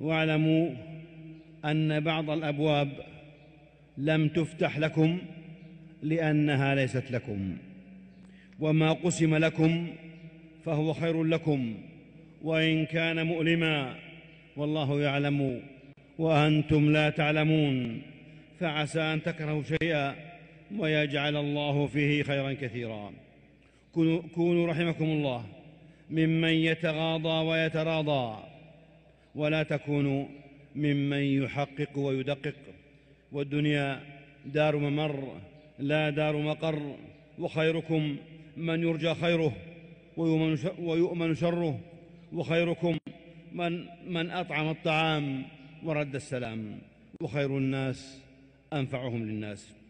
واعلموا ان بعض الابواب لم تفتح لكم لانها ليست لكم وما قسم لكم فهو خير لكم وان كان مؤلما والله يعلم وانتم لا تعلمون فعسى ان تكرهوا شيئا ويجعل الله فيه خيرا كثيرا كونوا رحمكم الله ممن يتغاضى ويتراضى ولا تكونوا ممن يحقق ويدقق والدنيا دار ممر لا دار مقر وخيركم من يرجى خيره ويؤمن شره وخيركم من من اطعم الطعام ورد السلام وخير الناس انفعهم للناس